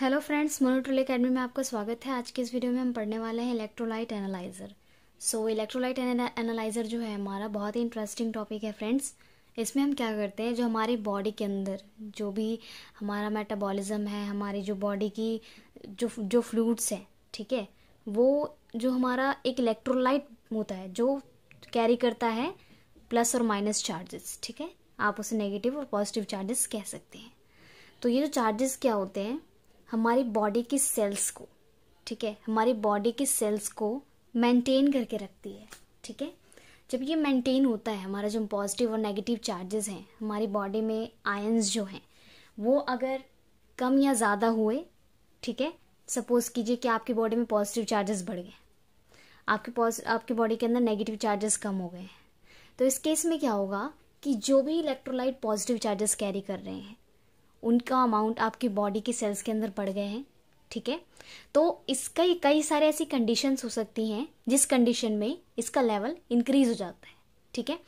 Hello friends मोनोट्रोल academy में आपका स्वागत है आज के इस वीडियो में हम पढ़ने वाले हैं electrolyte analyser so electrolyte analyser जो है हमारा बहुत ही इंटरेस्टिंग टॉपिक है फ्रेंड्स इसमें हम क्या करते हैं जो हमारी बॉडी के अंदर जो भी हमारा मेटाबॉलिज्म है हमारी जो बॉडी की जो जो फ्लूड्स हैं ठीक है वो जो हमारा एक इलेक्ट्रोलाइट होता है जो कैरी करता है प्लस और माइनस चार्जेस ठीक है आप उसे नेगेटिव और पॉजिटिव चार्जेस कह सकते हैं तो ये जो चार्जेस क्या होते हैं हमारी बॉडी की सेल्स को ठीक है हमारी बॉडी की सेल्स को मेंटेन करके रखती है ठीक है जब ये मेंटेन होता है हमारा जो पॉजिटिव और नेगेटिव चार्जेस हैं हमारी बॉडी में आयंस जो हैं वो अगर कम या ज़्यादा हुए ठीक है सपोज़ कीजिए कि आपकी बॉडी में पॉजिटिव चार्जेस बढ़ गए आपके पॉज आपकी बॉडी के अंदर नेगेटिव चार्जेस कम हो गए हैं तो इस केस में क्या होगा कि जो भी इलेक्ट्रोलाइट पॉजिटिव चार्जेस कैरी कर रहे हैं उनका अमाउंट आपकी बॉडी के सेल्स के अंदर पड़ गए हैं ठीक है तो इसका कई सारे ऐसी कंडीशंस हो सकती हैं जिस कंडीशन में इसका लेवल इंक्रीज हो जाता है ठीक है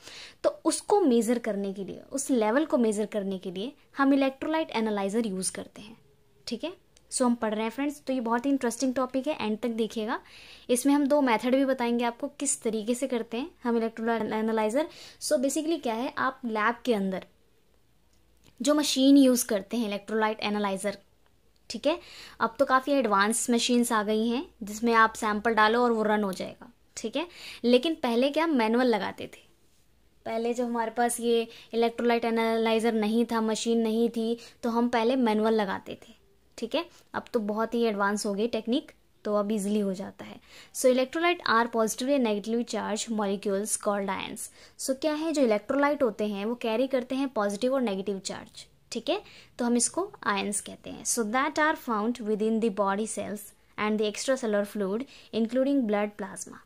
तो उसको मेज़र करने के लिए उस लेवल को मेज़र करने के लिए हम इलेक्ट्रोलाइट एनालाइज़र यूज़ करते हैं ठीक है सो हम पढ़ रहे हैं फ्रेंड्स तो ये बहुत ही इंटरेस्टिंग टॉपिक है एंड तक देखिएगा इसमें हम दो मेथड भी बताएंगे आपको किस तरीके से करते हैं हम इलेक्ट्रोलाइट एनालाइज़र सो बेसिकली क्या है आप लैब के अंदर जो मशीन यूज़ करते हैं इलेक्ट्रोलाइट एनालाइज़र ठीक है अब तो काफ़ी एडवांस मशीन्स आ गई हैं जिसमें आप सैंपल डालो और वो रन हो जाएगा ठीक है लेकिन पहले क्या मैनुअल लगाते थे पहले जब हमारे पास ये इलेक्ट्रोलाइट एनालाइज़र नहीं था मशीन नहीं थी तो हम पहले मैनुअल लगाते थे ठीक है अब तो बहुत ही एडवांस हो गई टेक्निक तो अब इजिली हो जाता है so electrolyte are positively negatively charge molecules called ions so क्या है जो इलेक्ट्रोलाइट होते हैं वो कैरी करते हैं पॉजिटिव और नेगेटिव चार्ज ठीक है तो हम इसको आयंस कहते हैं so that are found within the body cells and the extracellular fluid including blood plasma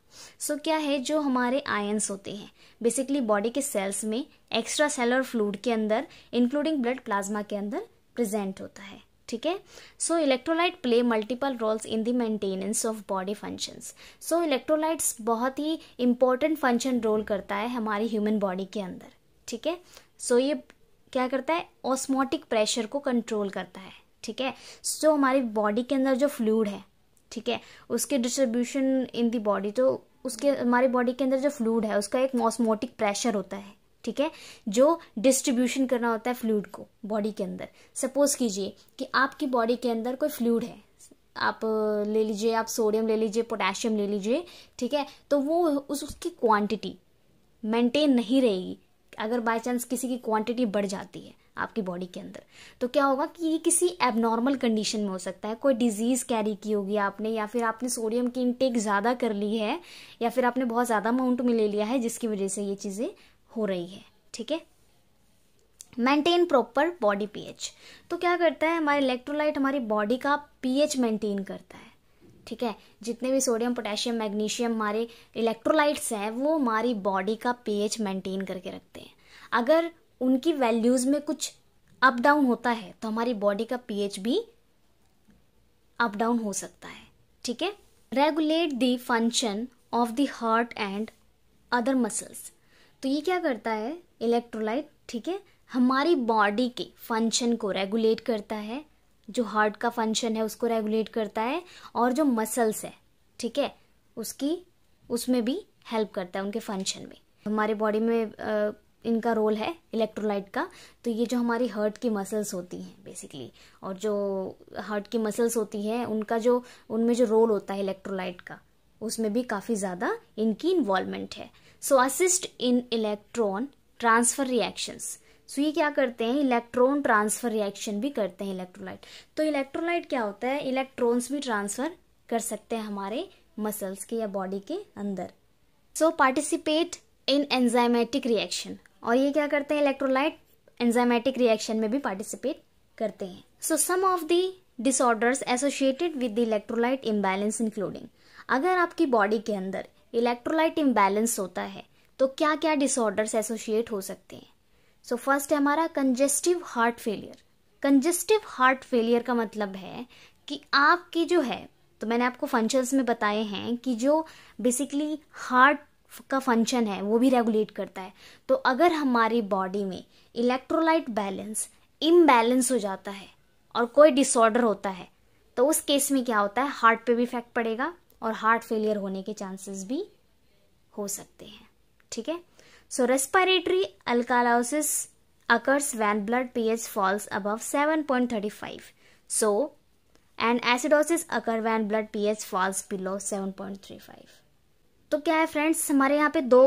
so क्या है जो हमारे आयंस होते हैं बेसिकली बॉडी के सेल्स में एक्स्ट्रा सेलर फ्लूड के अंदर इंक्लूडिंग ब्लड प्लाज्मा के अंदर प्रेजेंट होता है ठीक है so electrolyte play multiple roles in the maintenance of body functions so electrolytes बहुत ही इंपॉर्टेंट फंक्शन रोल करता है हमारी ह्यूमन बॉडी के अंदर ठीक है सो ये क्या करता है ऑस्मोटिक प्रेशर को कंट्रोल करता है ठीक है so, हमारी बॉडी के अंदर जो फ्लूड है ठीक है उसके डिस्ट्रीब्यूशन इन दी बॉडी तो उसके हमारी बॉडी के अंदर जो फ्लूड है उसका एक ऑस्मोटिक प्रेशर होता है ठीक है जो डिस्ट्रीब्यूशन करना होता है फ्लूड को बॉडी के अंदर सपोज कीजिए कि आपकी बॉडी के अंदर कोई फ्लूड है आप ले लीजिए आप सोडियम ले लीजिए पोटेशियम ले लीजिए ठीक है तो वो उस उसकी क्वांटिटी मेंटेन नहीं रहेगी अगर बाय चांस किसी की क्वांटिटी बढ़ जाती है आपकी बॉडी के अंदर तो क्या होगा कि ये किसी एबनॉर्मल कंडीशन में हो सकता है कोई डिजीज कैरी की होगी आपने या फिर आपने सोडियम की इनटेक ज़्यादा कर ली है या फिर आपने बहुत ज़्यादा अमाउंट में ले लिया है जिसकी वजह से ये चीज़ें हो रही है ठीक है मेंटेन प्रॉपर बॉडी पीएच तो क्या करता है हमारे इलेक्ट्रोलाइट हमारी बॉडी का पीएच मेंटेन करता है ठीक है जितने भी सोडियम पोटेशियम मैग्नीशियम हमारे इलेक्ट्रोलाइट्स हैं वो हमारी बॉडी का पीएच मेंटेन करके रखते हैं अगर उनकी वैल्यूज़ में कुछ अप डाउन होता है तो हमारी बॉडी का पीएच भी अप डाउन हो सकता है ठीक है regulate the function of the heart and other muscles तो ये क्या करता है इलेक्ट्रोलाइट ठीक है हमारी बॉडी के फंक्शन को रेगुलेट करता है जो हार्ट का फंक्शन है उसको रेगुलेट करता है और जो मसल्स है ठीक है उसकी उसमें भी हेल्प करता है उनके फंक्शन में हमारे बॉडी में आ, इनका रोल है इलेक्ट्रोलाइट का तो ये जो हमारी हार्ट की मसल्स होती हैं बेसिकली और जो हार्ट की मसल्स होती हैं उनका जो उनमें जो रोल होता है इलेक्ट्रोलाइट का उसमें भी काफ़ी ज़्यादा इनकी इन्वॉल्वमेंट है so assist in electron transfer reactions so ये क्या करते हैं इलेक्ट्रॉन ट्रांसफर रिएक्शन भी करते हैं इलेक्ट्रोलाइट तो इलेक्ट्रोलाइट क्या होता है इलेक्ट्रॉन्स भी ट्रांसफर कर सकते हैं हमारे मसल्स के या बॉडी के अंदर so participate in enzymatic reaction और ये क्या करते हैं इलेक्ट्रोलाइट एंजाइमेटिक रिएक्शन में भी पार्टिसिपेट करते हैं so some of the disorders associated with the electrolyte imbalance including अगर आपकी बॉडी के अंदर इलेक्ट्रोलाइट इम्बैलेंस होता है तो क्या क्या डिसऑर्डर्स एसोसिएट हो सकते हैं सो so, फर्स्ट है हमारा congestive heart failure congestive heart failure का मतलब है कि आपकी जो है तो मैंने आपको फंक्शंस में बताए हैं कि जो बेसिकली हार्ट का फंक्शन है वो भी रेगुलेट करता है तो अगर हमारी बॉडी में इलेक्ट्रोलाइट बैलेंस इम्बैलेंस हो जाता है और कोई डिसऑर्डर होता है तो उस केस में क्या होता है हार्ट पे भी इफेक्ट पड़ेगा और हार्ट फेलियर होने के चांसेस भी हो सकते हैं ठीक है so respiratory alkalosis occurs when blood pH falls above 7.35. So, and acidosis occur falls below seven point three 7.35. तो क्या है फ्रेंड्स हमारे यहाँ पे दो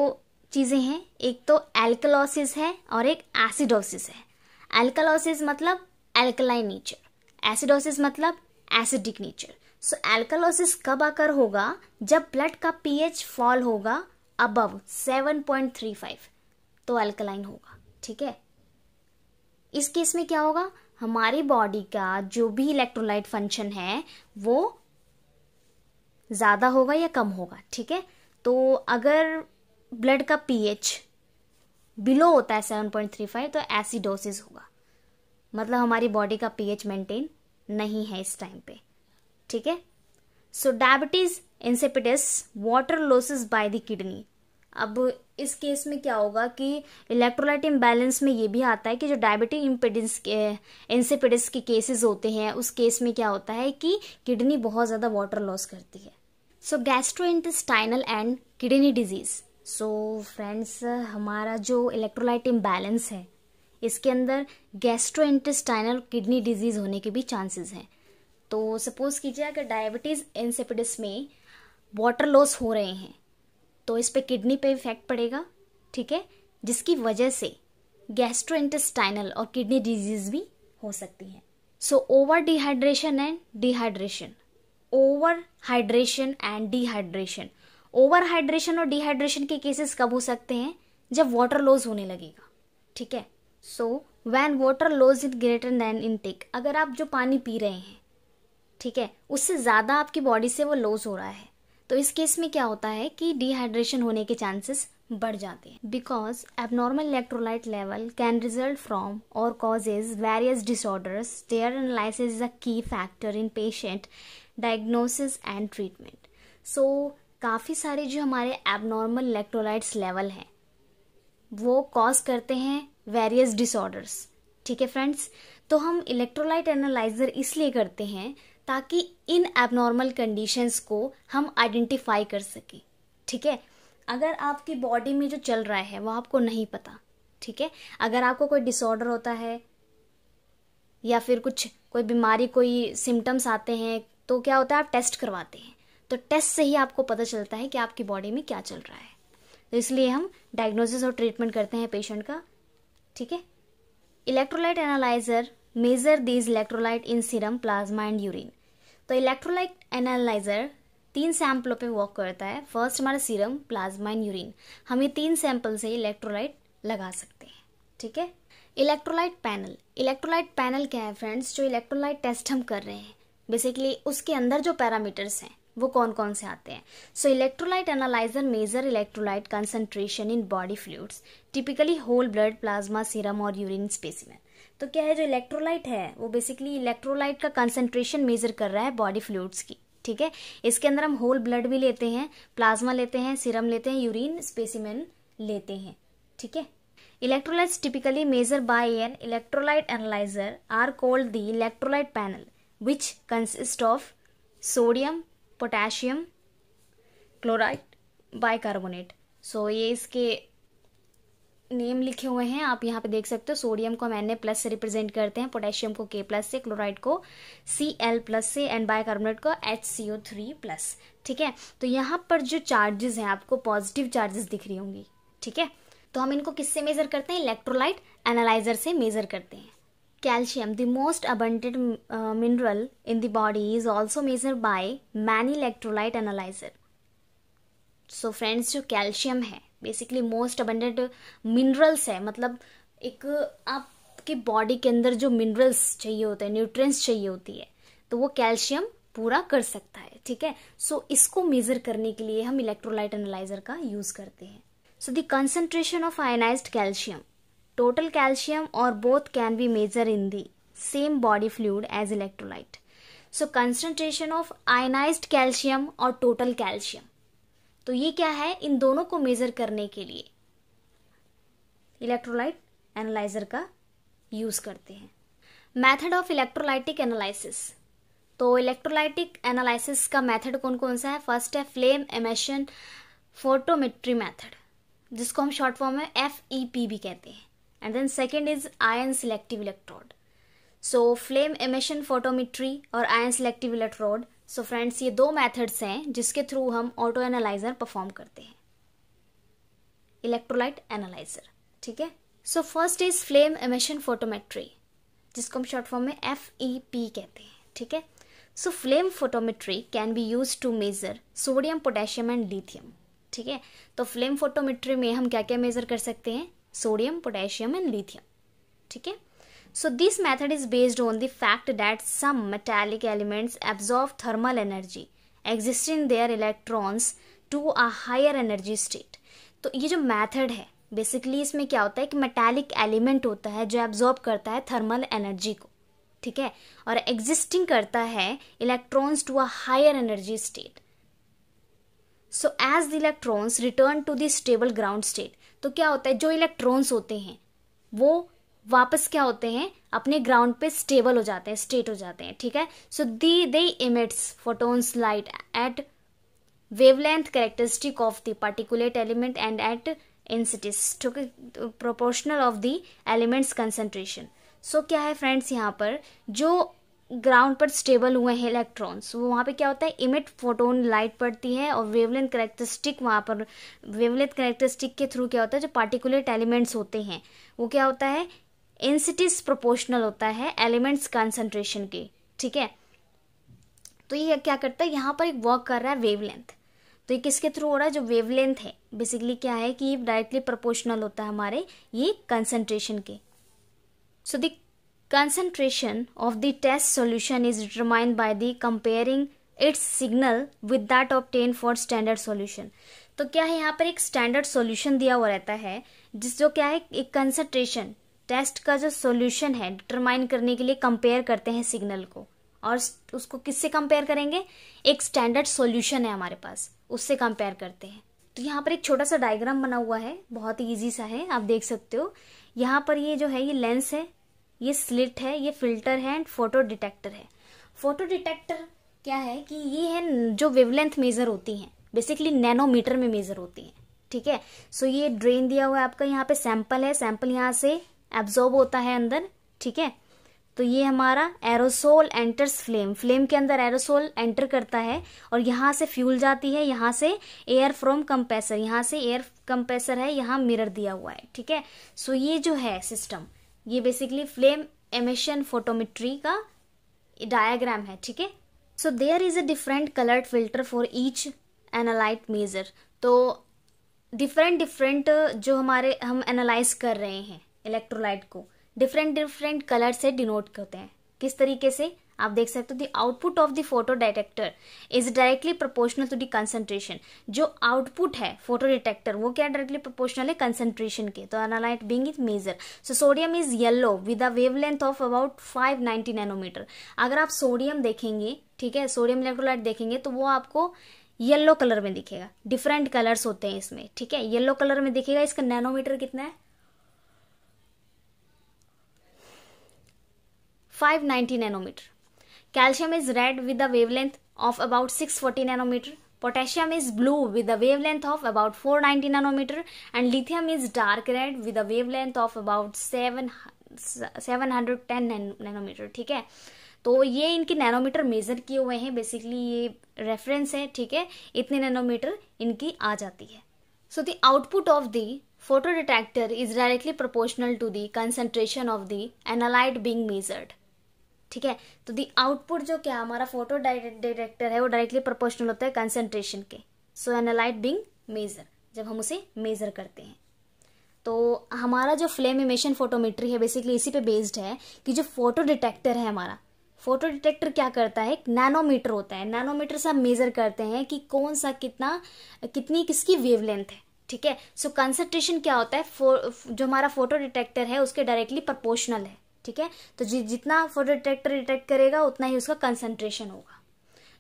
चीज़ें हैं एक तो एल्कलॉसिस है और एक एसिडोसिस है एल्कलोसिस मतलब एल्कलाइन नेचर एसिडोसिस मतलब acidic nature so so, alkalosis कब आकर होगा जब ब्लड का पीएच फॉल होगा अबव 7.35 तो अल्कलाइन होगा ठीक है इस केस में क्या होगा हमारी बॉडी का जो भी इलेक्ट्रोलाइट फंक्शन है वो ज़्यादा होगा या कम होगा ठीक है तो अगर ब्लड का पीएच बिलो होता है 7.35 तो एसिडोसिस होगा मतलब हमारी बॉडी का पीएच मेंटेन नहीं है इस टाइम पे ठीक है so diabetes insipidus water losses by the kidney अब इस केस में क्या होगा कि इलेक्ट्रोलाइट इम्बैलेंस में ये भी आता है कि जो डायबिटी इम्पिडेंस eh, के के केसेस होते हैं उस केस में क्या होता है कि किडनी बहुत ज़्यादा वाटर लॉस करती है so gastrointestinal and kidney disease so friends हमारा जो इलेक्ट्रोलाइट इम्बैलेंस है इसके अंदर गैस्ट्रो इंटेस्टाइनल किडनी डिजीज़ होने के भी चांसेस हैं तो सपोज कीजिए अगर डायबिटीज़ इंसेपिडिस में वाटर लॉस हो रहे हैं तो इस पर किडनी पे इफेक्ट पड़ेगा ठीक है जिसकी वजह से इंटेस्टाइनल और किडनी डिजीज भी हो सकती है so over dehydration and dehydration overhydration and dehydration overhydration और डिहाइड्रेशन के केसेस कब हो सकते हैं जब वाटर लॉस होने लगेगा ठीक है so when water loss is greater than intake अगर आप जो पानी पी रहे हैं ठीक है उससे ज़्यादा आपकी बॉडी से वो लॉस हो रहा है तो इस केस में क्या होता है कि डिहाइड्रेशन होने के चांसेस बढ़ जाते हैं because abnormal electrolyte level can result from or causes various disorders their analysis is a key factor in patient diagnosis and treatment so काफ़ी सारे जो हमारे एबनॉर्मल इलेक्ट्रोलाइट्स लेवल हैं वो कॉज करते हैं वेरियस डिसऑर्डर्स ठीक है फ्रेंड्स तो हम इलेक्ट्रोलाइट एनालाइजर इसलिए करते हैं ताकि इन एबनॉर्मल कंडीशंस को हम आइडेंटिफाई कर सकें ठीक है अगर आपकी बॉडी में जो चल रहा है वो आपको नहीं पता ठीक है अगर आपको कोई डिसऑर्डर होता है या फिर कुछ कोई बीमारी कोई सिम्टम्स आते हैं तो क्या होता है आप टेस्ट करवाते हैं तो टेस्ट से ही आपको पता चलता है कि आपकी बॉडी में क्या चल रहा है तो इसलिए हम डायग्नोसिस और ट्रीटमेंट करते हैं पेशेंट का ठीक है electrolyte analyser measure these electrolyte in serum plasma and urine तो इलेक्ट्रोलाइट एनालाइजर तीन सैंपलों पे वर्क करता है फर्स्ट हमारा सीरम प्लाज्मा एंड यूरिन हम ये तीन सैंपल से इलेक्ट्रोलाइट लगा सकते हैं ठीक है इलेक्ट्रोलाइट पैनल इलेक्ट्रोलाइट पैनल क्या है फ्रेंड्स जो इलेक्ट्रोलाइट टेस्ट हम कर रहे हैं बेसिकली उसके अंदर जो पैरामीटर्स हैं वो कौन कौन से आते हैं so electrolyte analyser measure electrolyte concentration in body fluids typically whole blood plasma serum और यूरिन स्पेसिमेन तो क्या है जो इलेक्ट्रोलाइट है वो बेसिकली इलेक्ट्रोलाइट का कंसेंट्रेशन मेजर कर रहा है बॉडी फ्लूड्स की ठीक है इसके अंदर हम होल ब्लड भी लेते हैं प्लाज्मा लेते हैं सीरम लेते हैं यूरिन स्पेसिमेन लेते हैं ठीक है electrolytes typically measure by an electrolyte analyser are called the electrolyte panel which consist of sodium potassium chloride bicarbonate so ये इसके नेम लिखे हुए हैं आप यहाँ पे देख सकते हो सोडियम को हम एन ए प्लस से रिप्रेजेंट करते हैं पोटेशियम को के प्लस से क्लोराइड को सी एल प्लस से एंड बायकार्बोनेट को H C O three plus ठीक है तो यहाँ पर जो चार्जेस हैं आपको पॉजिटिव चार्जेस दिख रही होंगी ठीक है तो हम इनको किससे मेजर करते हैं इलेक्ट्रोलाइट एनालाइजर से मेजर करते हैं calcium the most abundant mineral in the body is also measure by many electrolyte analyser so friends जो कैल्शियम है बेसिकली मोस्ट अबंडेंट मिनरल्स है मतलब एक आपके बॉडी के अंदर जो मिनरल्स चाहिए होते हैं न्यूट्रिय चाहिए होती है तो वो कैल्शियम पूरा कर सकता है ठीक है सो so, इसको मेजर करने के लिए हम इलेक्ट्रोलाइट एनालाइजर का यूज करते हैं so the concentration of ionised calcium total calcium और both can be measure in the same body fluid as electrolyte so concentration of ionised calcium और टोटल कैल्शियम तो ये क्या है इन दोनों को मेजर करने के लिए इलेक्ट्रोलाइट एनालाइजर का यूज करते हैं मेथड ऑफ इलेक्ट्रोलाइटिक एनालिसिस तो इलेक्ट्रोलाइटिक एनालिसिस का मेथड कौन कौन सा है फर्स्ट है फ्लेम एमेशन फोटोमेट्री मेथड जिसको हम शॉर्ट फॉर्म में एफ ई पी भी कहते हैं and then second is ion selective electrode so flame emission photometry और ion selective electrode so so friends ये दो मेथड्स हैं जिसके थ्रू हम ऑटो एनालाइजर परफॉर्म करते हैं इलेक्ट्रोलाइट एनालाइजर ठीक है so first is flame emission photometry जिसको हम शॉर्ट फॉर्म में एफ ई पी कहते हैं ठीक है so flame photometry can be use to measure sodium potassium and lithium ठीक है तो फ्लेम फोटोमेट्री में हम क्या क्या मेजर कर सकते हैं सोडियम पोटेशियम एंड लिथियम ठीक है So this method is based on the fact that some metallic elements absorb thermal energy existing their electrons to a higher energy state. तो ये जो method है बेसिकली इसमें क्या होता है कि मेटालिक एलिमेंट होता है जो एब्जॉर्ब करता है थर्मल एनर्जी को ठीक है और एग्जिस्टिंग करता है electrons to a higher energy state so as the electrons return to the stable ground state तो क्या होता है जो इलेक्ट्रॉन्स होते हैं वो वापस क्या होते हैं अपने ग्राउंड पे स्टेबल हो जाते हैं स्टेट हो जाते हैं ठीक है so the they emits photons light at wavelength characteristic of the particulate element and at intensities proportional of the element's concentration so क्या है फ्रेंड्स यहाँ पर जो ग्राउंड पर स्टेबल हुए हैं इलेक्ट्रॉन्स वो वहाँ पे क्या होता है इमिट फोटोन लाइट पड़ती है और वेवलेंथ करेक्टरिस्टिक वहाँ पर वेवलेंथ करेक्टरिस्टिक के थ्रू क्या होता है जो पार्टिकुलेट एलिमेंट्स होते हैं वो क्या होता है इंसिटीज प्रोपोर्शनल होता है एलिमेंट्स कंसंट्रेशन के ठीक है तो ये क्या करता है यहाँ पर एक वर्क कर रहा है वेवलेंथ तो ये किसके थ्रू हो रहा है जो वेवलेंथ है बेसिकली क्या है कि ये डायरेक्टली प्रोपोर्शनल होता है हमारे ये कंसंट्रेशन के so the of of the test solution is determined by the comparing its signal with that obtained for standard solution तो क्या है यहाँ पर एक स्टैंडर्ड सॉल्यूशन दिया हुआ रहता है जिस जो क्या है एक कंसंट्रेशन टेस्ट का जो सॉल्यूशन है डिटरमाइन करने के लिए कंपेयर करते हैं सिग्नल को और उसको किससे कंपेयर करेंगे एक स्टैंडर्ड सॉल्यूशन है हमारे पास उससे कंपेयर करते हैं तो यहाँ पर एक छोटा सा डायग्राम बना हुआ है बहुत ही ईजी सा है आप देख सकते हो यहाँ पर ये जो है ये लेंस है ये स्लिट है ये फिल्टर है एंड फोटो डिटेक्टर है फोटो डिटेक्टर क्या है कि ये है जो वेवलेंथ मेजर होती हैं बेसिकली नैनोमीटर में मेजर होती हैं ठीक है सो so, ये ड्रेन दिया हुआ है आपका यहाँ पे सैंपल है सैंपल यहाँ से एब्जॉर्ब होता है अंदर ठीक है तो ये हमारा एरोसोल एंटर्स फ्लेम फ्लेम के अंदर एरोसोल एंटर करता है और यहाँ से फ्यूल जाती है यहाँ से एयर फ्रॉम कंप्रेसर यहाँ से एयर कंप्रेसर है यहाँ मिरर दिया हुआ है ठीक है सो ये जो है सिस्टम ये बेसिकली फ्लेम एमिशन फोटोमेट्री का डायाग्राम है ठीक है so there is a different coloured filter for each analyte measure तो डिफरेंट डिफरेंट जो हमारे हम एनालाइज कर रहे हैं इलेक्ट्रोलाइट को डिफरेंट डिफरेंट कलर से डिनोट करते हैं किस तरीके से आप देख सकते हो the output of the photodetector is directly proportional to the concentration जो आउटपुट है फोटो डिटेक्टर वो क्या डायरेक्टली प्रोपोर्शनल है कंसंट्रेशन के तो analyte being is measure so sodium is yellow with a wavelength of about 590 nanometre अगर आप sodium देखेंगे ठीक है सोडियम इलेक्ट्रोलाइट देखेंगे तो वो आपको येलो कलर में दिखेगा डिफरेंट कलर्स होते हैं इसमें ठीक है येलो कलर में दिखेगा इसका नैनोमीटर कितना है five ninety nanometre calcium is red with the wavelength of about six forty nanometre potassium is blue with the wavelength of about four ninety nanometre and lithium is dark red with the wavelength of about seven seven hundred ten nanometre ठीक है तो ये इनके nanometre major किए हुए हैं basically ये reference है ठीक है इतने नैनोमीटर इनकी आ जाती है so the output of the photodetector is directly proportional to the concentration of the analyte being measured ठीक है तो दी आउटपुट जो क्या हमारा फोटो डिटेक्टर है वो डायरेक्टली प्रोपोर्शनल होता है कंसेंट्रेशन के सो एनालाइट बिंग मेजर जब हम उसे मेजर करते हैं तो हमारा जो फ्लेम इमेशन फोटोमेट्री है बेसिकली इसी पे बेस्ड है कि जो फोटो डिटेक्टर है हमारा फोटो डिटेक्टर क्या करता है नैनोमीटर होता है नैनोमीटर से हम मेजर करते हैं कि कौन सा कितना कितनी किसकी वेवलेंथ है ठीक है सो कंसेंट्रेशन क्या होता है फो, जो हमारा फोटो डिटेक्टर है उसके डायरेक्टली प्रपोर्शनल है ठीक है तो जि, जितना फोटो डिटेक्टर डिटेक्ट करेगा उतना ही उसका कंसंट्रेशन होगा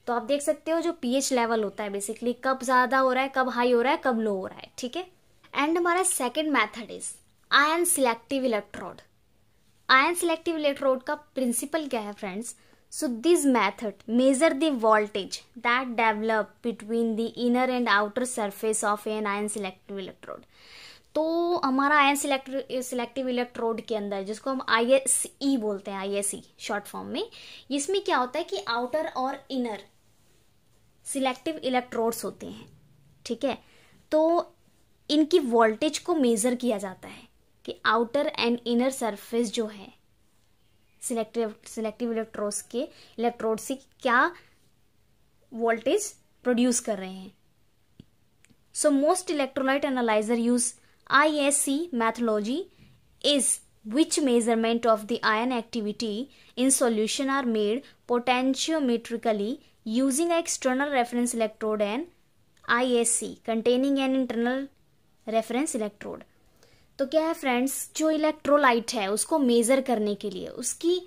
तो आप देख सकते हो जो पीएच लेवल होता है बेसिकली कब ज़्यादा हो रहा है कब हाई हो रहा है कब लो हो रहा है ठीक है एंड हमारा second method is ion selective electrode ion selective electrode का प्रिंसिपल क्या है friends so this method measure the voltage that develop between the inner and outer surface of an ion selective electrode तो हमारा ion select selective electrode के अंदर जिसको हम आई S E बोलते हैं I S E short form में इसमें क्या होता है कि आउटर और इनर सिलेक्टिव इलेक्ट्रोड्स होते हैं ठीक है तो इनकी वोल्टेज को मेजर किया जाता है कि आउटर एंड इनर सरफेस जो है सिलेक्टिव सिलेक्टिव इलेक्ट्रोड्स के इलेक्ट्रोड से क्या वोल्टेज प्रोड्यूस कर रहे हैं so most electrolyte analyser use ISC methodology is which measurement of the ion activity in solution are made potentiometrically using an external reference electrode and ISC containing an internal reference electrode. तो क्या है friends जो electrolyte है उसको measure करने के लिए उसकी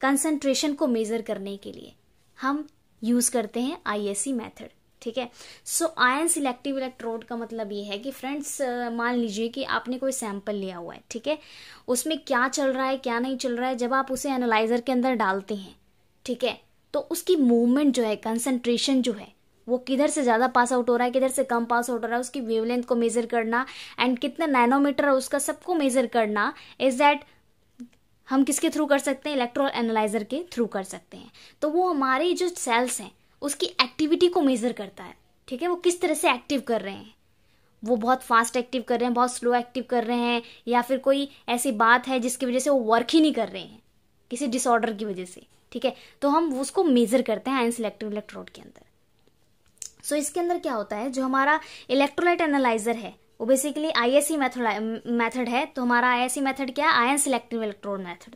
कंसंट्रेशन को मेज़र करने के लिए हम यूज़ करते हैं आईएससी मेथड ठीक है सो आयन सिलेक्टिव इलेक्ट्रोड का मतलब ये है कि फ्रेंड्स मान लीजिए कि आपने कोई सैंपल लिया हुआ है ठीक है उसमें क्या चल रहा है क्या नहीं चल रहा है जब आप उसे एनालाइजर के अंदर डालते हैं ठीक है तो उसकी मूवमेंट जो है कंसनट्रेशन जो है वो किधर से ज़्यादा पास आउट हो रहा है किधर से कम पास आउट हो रहा है उसकी वेवलेंथ को मेज़र करना एंड कितना नैनोमीटर है उसका सबको मेज़र करना इज़ दैट हम किसके थ्रू कर सकते हैं इलेक्ट्रो एनालाइजर के थ्रू कर सकते हैं तो वो हमारे जो सेल्स हैं उसकी एक्टिविटी को मेज़र करता है ठीक है वो किस तरह से एक्टिव कर रहे हैं वो बहुत फास्ट एक्टिव कर रहे हैं बहुत स्लो एक्टिव कर रहे हैं या फिर कोई ऐसी बात है जिसकी वजह से वो वर्क ही नहीं कर रहे हैं किसी डिसऑर्डर की वजह से ठीक है तो हम उसको मेज़र करते हैं आयन सिलेक्टिव इलेक्ट्रोड के अंदर सो so, इसके अंदर क्या होता है जो हमारा इलेक्ट्रोलाइट एनालाइजर है वो बेसिकली आई मेथड मेथड है तो हमारा आई मेथड e क्या है आयन सिलेक्टिव इलेक्ट्रोड मेथड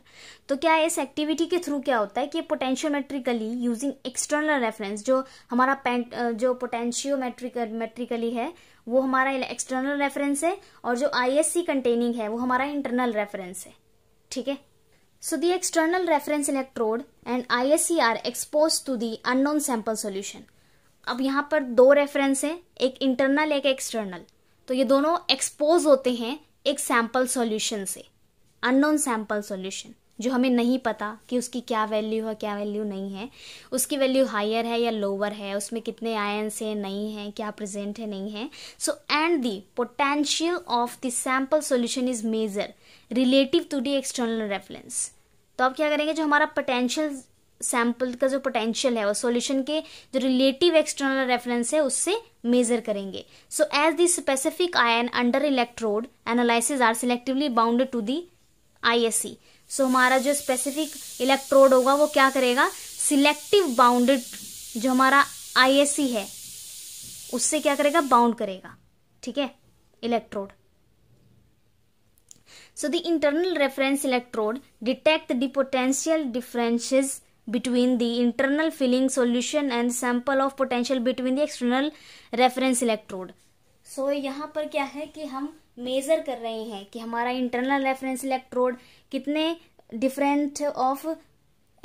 तो क्या इस एक्टिविटी के थ्रू क्या होता है कि पोटेंशियोमेट्रिकली यूजिंग एक्सटर्नल रेफरेंस जो हमारा जो पोटेंशियोमेट्रिक मेट्रिकली है वो हमारा एक्सटर्नल रेफरेंस है और जो आई कंटेनिंग e है वो हमारा इंटरनल रेफरेंस है ठीक है so the external reference electrode and I are expose to the unknown sample solution अब यहाँ पर दो रेफरेंस है एक इंटरनल एक एक्सटर्नल तो ये दोनों एक्सपोज होते हैं एक सैम्पल सॉल्यूशन से अननोन सैम्पल सॉल्यूशन जो हमें नहीं पता कि उसकी क्या वैल्यू है क्या वैल्यू नहीं है उसकी वैल्यू हायर है या लोअर है उसमें कितने आयन्स हैं नहीं है क्या प्रेजेंट है नहीं है so and the potential of the sample solution is measure relative to the external reference तो अब क्या करेंगे जो हमारा पोटेंशियल सैंपल का जो पोटेंशियल है वो सॉल्यूशन के जो रिलेटिव एक्सटर्नल रेफरेंस है उससे मेजर करेंगे so as the specific ion under electrode analysis are selectively bounded to the I so हमारा जो स्पेसिफिक इलेक्ट्रोड होगा वो क्या करेगा सिलेक्टिव बाउंडेड जो हमारा आई है उससे क्या करेगा बाउंड करेगा ठीक है electrode so the internal reference electrode detect the potential differences between the internal filling solution and sample of potential between the external reference electrode so यहाँ पर क्या है कि हम मेज़र कर रहे हैं कि हमारा इंटरनल रेफरेंस इलेक्ट्रोड कितने डिफरेंट ऑफ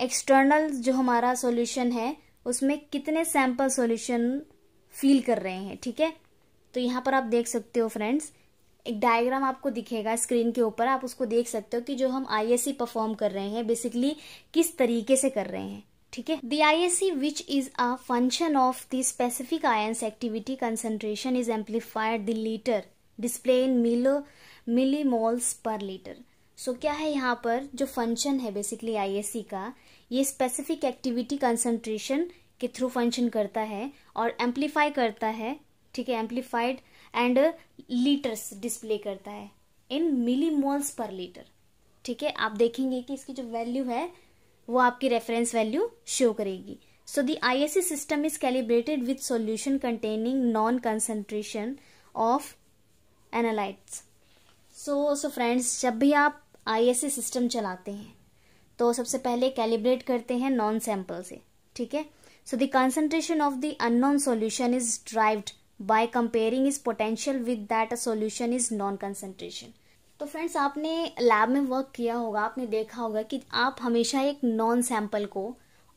एक्सटर्नल जो हमारा सॉल्यूशन है उसमें कितने सैंपल सॉल्यूशन फील कर रहे हैं ठीक है तो यहाँ पर आप देख सकते हो फ्रेंड्स एक डायग्राम आपको दिखेगा स्क्रीन के ऊपर आप उसको देख सकते हो कि जो हम आई परफॉर्म कर रहे हैं बेसिकली किस तरीके से कर रहे हैं ठीक है the I S C which is a function of the specific ions activity concentration is amplified the litre display in milli milli moles per litre so क्या है यहाँ पर जो फंक्शन है बेसिकली आई एस सी का ये specific activity concentration के through function करता है और एम्पलीफाई करता है ठीक है एम्पलीफाइड एंड लीटर्स डिस्प्ले करता है इन मिली मोल्स पर लीटर ठीक है आप देखेंगे कि इसकी जो वैल्यू है वो आपकी रेफरेंस वैल्यू शो करेगी so the I S system is calibrated with solution containing known concentration of analytes so so friends जब भी आप आई एस सिस्टम चलाते हैं तो सबसे पहले कैलिब्रेट करते हैं नॉन सैम्पल से ठीक है so the concentration of the unknown solution is derived by comparing its potential with that a solution is non concentration तो फ्रेंड्स आपने लैब में वर्क किया होगा आपने देखा होगा कि आप हमेशा एक नॉन सैंपल को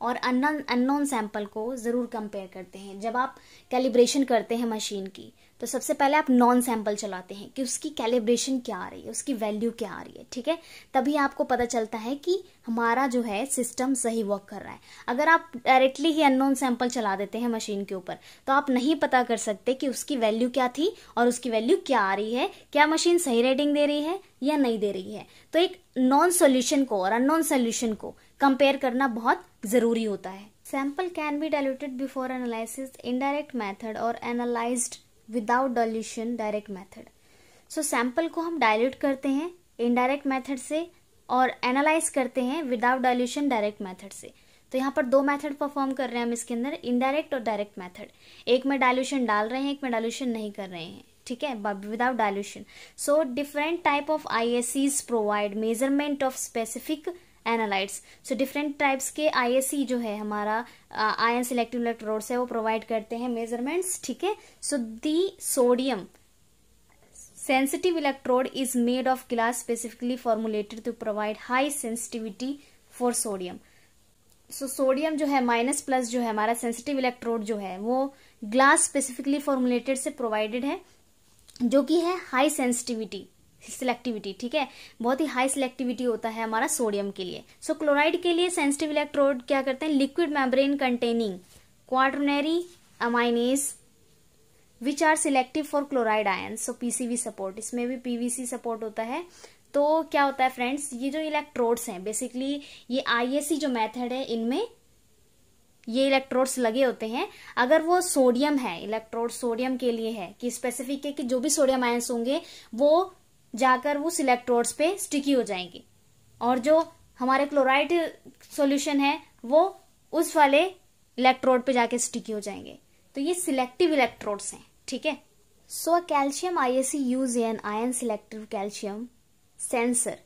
और अन अननोन सैंपल को ज़रूर कंपेयर करते हैं जब आप कैलिब्रेशन करते हैं मशीन की तो सबसे पहले आप नॉन सैंपल चलाते हैं कि उसकी कैलिब्रेशन क्या आ रही है उसकी वैल्यू क्या आ रही है ठीक है तभी आपको पता चलता है कि हमारा जो है सिस्टम सही वर्क कर रहा है अगर आप डायरेक्टली ही अननोन सैंपल चला देते हैं मशीन के ऊपर तो आप नहीं पता कर सकते कि उसकी वैल्यू क्या थी और उसकी वैल्यू क्या आ रही है क्या मशीन सही रेटिंग दे रही है या नहीं दे रही है तो एक नॉन सोल्यूशन को और अननोन सोल्यूशन को कंपेयर करना बहुत ज़रूरी होता है sample can be diluted before analysis indirect method और analysed without dilution direct method so sample को हम डायल्यूट करते हैं इनडायरेक्ट मेथड से और एनालाइज करते हैं विदाउट डायल्यूशन डायरेक्ट मेथड से तो यहाँ पर दो मेथड परफॉर्म कर रहे हैं हम इसके अंदर इनडायरेक्ट और डायरेक्ट मेथड एक में डायल्यूशन डाल रहे हैं एक में डायल्यूशन नहीं कर रहे हैं ठीक है without dilution so different type of I S provide measurement of specific analytes so different types के आई e जो है हमारा आयन सिलेक्टिव इलेक्ट्रोड्स है वो प्रोवाइड करते हैं मेजरमेंट्स ठीक है so the sodium sensitive electrode is made of glass specifically formulated to provide high sensitivity for sodium so sodium जो है माइनस प्लस जो है हमारा सेंसिटिव इलेक्ट्रोड जो है वो ग्लास स्पेसिफिकली फॉर्मुलेटेड से प्रोवाइडेड है जो कि है हाई सेंसिटिविटी सिलेक्टिविटी ठीक है बहुत ही हाई सिलेक्टिविटी होता है हमारा सोडियम के लिए सो so, क्लोराइड के लिए सेंसिटिव इलेक्ट्रोड क्या करते हैं liquid membrane containing quaternary amines which are selective for chloride ion so PCV support इसमें भी पीवीसी सपोर्ट होता है तो क्या होता है फ्रेंड्स ये जो इलेक्ट्रोड्स हैं बेसिकली ये आईएससी जो मेथड है इनमें ये इलेक्ट्रोड्स लगे होते हैं अगर वो सोडियम है इलेक्ट्रोड सोडियम के लिए है कि स्पेसिफिक है कि जो भी सोडियम आयंस होंगे वो जाकर उस इलेक्ट्रोड्स पे स्टिकी हो जाएंगे और जो हमारे क्लोराइड सॉल्यूशन है वो उस वाले इलेक्ट्रोड पे जाके स्टिकी हो जाएंगे तो ये सिलेक्टिव इलेक्ट्रोड्स हैं ठीक है so calcium I S C use an ion selective calcium sensor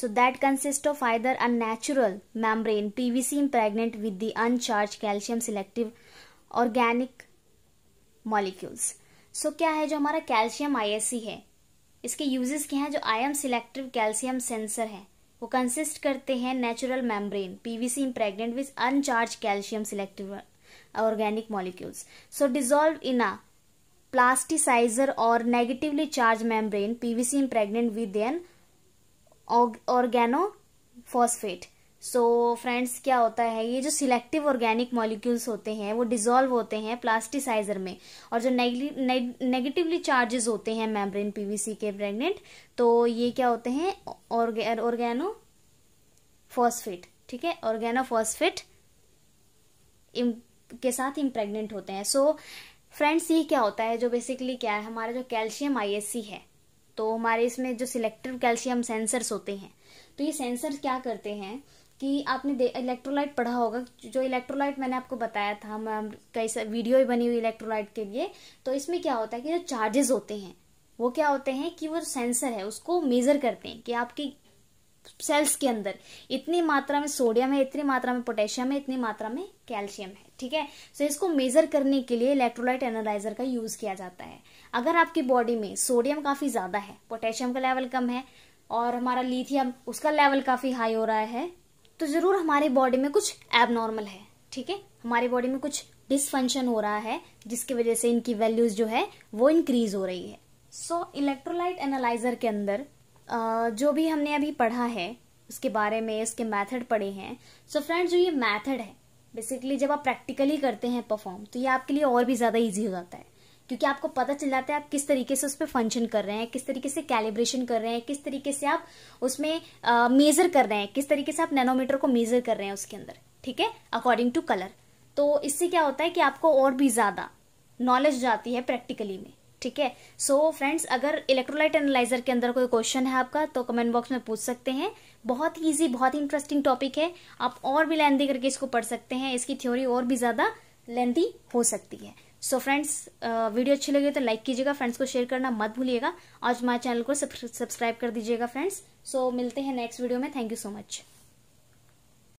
so that consist of either a natural membrane PVC impregnant with the uncharged calcium selective organic molecules so क्या है जो हमारा calcium सी है इसके uses क्या हैं जो आयम सिलेक्टिव कैल्शियम सेंसर हैं वो कंसिस्ट करते हैं natural membrane PVC impregnant with uncharged calcium selective organic molecules so dissolve in a plasticiser or negatively charge membrane PVC impregnant with an organo phosphate so so, friends क्या होता है ये जो selective organic molecules होते हैं वो dissolve होते हैं प्लास्टिसाइजर में और जो नेगेटिवली चार्जेस होते हैं मेम्ब्रेन पीवीसी के प्रेग्नेंट तो ये क्या होते हैं ऑर्गेनो फॉस्फेट ठीक है ऑर्गेनो फॉस्फेट के साथ इम्प्रेगनेंट होते हैं सो so, फ्रेंड्स ये क्या होता है जो बेसिकली क्या है हमारा जो कैल्शियम आई है तो हमारे इसमें जो सिलेक्टिव कैल्शियम सेंसर्स होते हैं तो ये सेंसर क्या करते हैं कि आपने इलेक्ट्रोलाइट पढ़ा होगा जो इलेक्ट्रोलाइट मैंने आपको बताया था हम कई सारी वीडियो भी बनी हुई इलेक्ट्रोलाइट के लिए तो इसमें क्या होता है कि जो चार्जेस होते हैं वो क्या होते हैं कि वो सेंसर है उसको मेजर करते हैं कि आपकी सेल्स के अंदर इतनी मात्रा में सोडियम है इतनी मात्रा में पोटेशियम है इतनी मात्रा में कैल्शियम है ठीक है सो so, इसको मेजर करने के लिए इलेक्ट्रोलाइट एनालाइजर का यूज किया जाता है अगर आपकी बॉडी में सोडियम काफी ज्यादा है पोटेशियम का लेवल कम है और हमारा लिथियम उसका लेवल काफी हाई हो रहा है तो ज़रूर हमारे बॉडी में कुछ एबनॉर्मल है ठीक है हमारे बॉडी में कुछ डिसफंक्शन हो रहा है जिसकी वजह से इनकी वैल्यूज जो है वो इंक्रीज हो रही है सो इलेक्ट्रोलाइट एनालाइजर के अंदर जो भी हमने अभी पढ़ा है उसके बारे में इसके मेथड पढ़े हैं सो so फ्रेंड्स जो ये मेथड है बेसिकली जब आप प्रैक्टिकली करते हैं परफॉर्म तो ये आपके लिए और भी ज़्यादा ईजी हो जाता है क्योंकि आपको पता चल जाता है आप किस तरीके से उस पर फंक्शन कर रहे हैं किस तरीके से कैलिब्रेशन कर रहे हैं किस तरीके से आप उसमें मेज़र कर रहे हैं किस तरीके से आप नैनोमीटर को मेज़र कर रहे हैं उसके अंदर ठीक है अकॉर्डिंग टू कलर तो इससे क्या होता है कि आपको और भी ज़्यादा नॉलेज जाती है प्रैक्टिकली में ठीक है सो फ्रेंड्स अगर इलेक्ट्रोलाइट एनालाइजर के अंदर कोई क्वेश्चन है आपका तो कमेंट बॉक्स में पूछ सकते हैं बहुत ही ईजी बहुत ही इंटरेस्टिंग टॉपिक है आप और भी लेंदी करके इसको पढ़ सकते हैं इसकी थ्योरी और भी ज़्यादा लेंदी हो सकती है सो फ्रेंड्स वीडियो अच्छी लगी तो लाइक कीजिएगा फ्रेंड्स को शेयर करना मत भूलिएगा और हमारे चैनल को सब्सक्राइब कर दीजिएगा फ्रेंड्स सो so, मिलते हैं नेक्स्ट वीडियो में थैंक यू सो मच